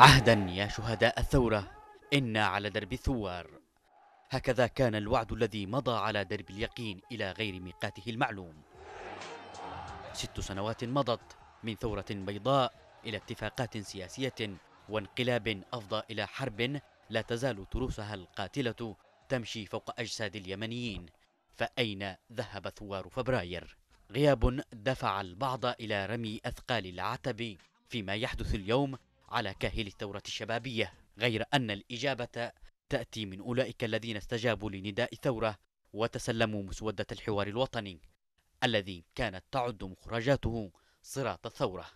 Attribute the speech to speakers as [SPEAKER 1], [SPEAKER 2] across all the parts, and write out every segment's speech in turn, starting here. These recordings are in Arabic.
[SPEAKER 1] عهدا يا شهداء الثورة إنا على درب الثوار هكذا كان الوعد الذي مضى على درب اليقين إلى غير ميقاته المعلوم ست سنوات مضت من ثورة بيضاء إلى اتفاقات سياسية وانقلاب أفضى إلى حرب لا تزال تروسها القاتلة تمشي فوق أجساد اليمنيين فأين ذهب ثوار فبراير؟ غياب دفع البعض إلى رمي أثقال العتب فيما يحدث اليوم على كاهل الثورة الشبابية غير أن الإجابة تأتي من أولئك الذين استجابوا لنداء الثورة وتسلموا مسودة الحوار الوطني الذي كانت تعد مخرجاته صراط الثورة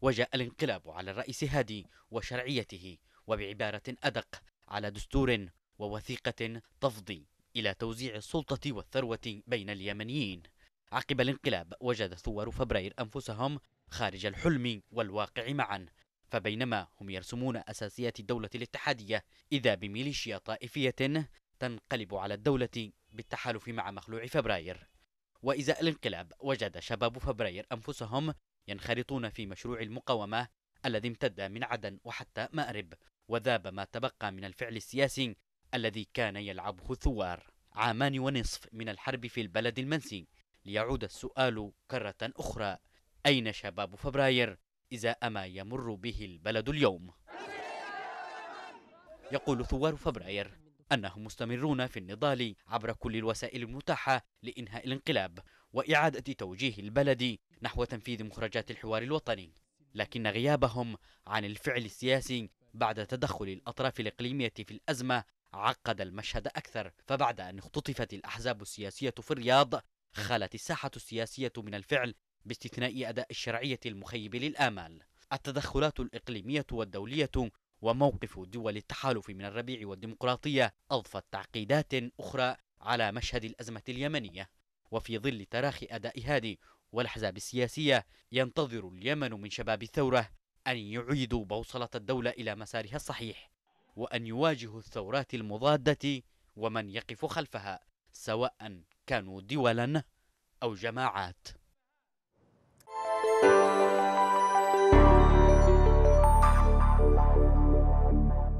[SPEAKER 1] وجاء الانقلاب على الرئيس هادي وشرعيته وبعبارة أدق على دستور ووثيقة تفضي إلى توزيع السلطة والثروة بين اليمنيين عقب الانقلاب وجد ثوار فبراير أنفسهم خارج الحلم والواقع معا فبينما هم يرسمون أساسيات الدولة الاتحادية إذا بميليشيا طائفية تنقلب على الدولة بالتحالف مع مخلوع فبراير وإذا الانقلاب وجد شباب فبراير أنفسهم ينخرطون في مشروع المقاومة الذي امتد من عدن وحتى مأرب وذاب ما تبقى من الفعل السياسي الذي كان يلعبه الثوار عامان ونصف من الحرب في البلد المنسي ليعود السؤال كرة أخرى أين شباب فبراير إزاء ما يمر به البلد اليوم يقول ثوار فبراير أنهم مستمرون في النضال عبر كل الوسائل المتاحة لإنهاء الانقلاب وإعادة توجيه البلد نحو تنفيذ مخرجات الحوار الوطني لكن غيابهم عن الفعل السياسي بعد تدخل الأطراف الإقليمية في الأزمة عقد المشهد أكثر فبعد أن اختطفت الأحزاب السياسية في الرياض خلت الساحة السياسية من الفعل باستثناء أداء الشرعية المخيب للآمال التدخلات الإقليمية والدولية وموقف دول التحالف من الربيع والديمقراطية أضفت تعقيدات أخرى على مشهد الأزمة اليمنية وفي ظل تراخي أداء هادي والأحزاب السياسية ينتظر اليمن من شباب الثورة أن يعيدوا بوصلة الدولة إلى مسارها الصحيح وأن يواجهوا الثورات المضادة ومن يقف خلفها سواء كانوا دولا أو جماعات Thank you.